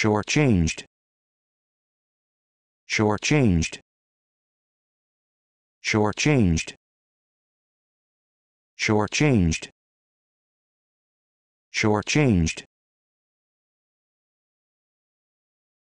shortchanged shortchanged shortchanged shortchanged shortchanged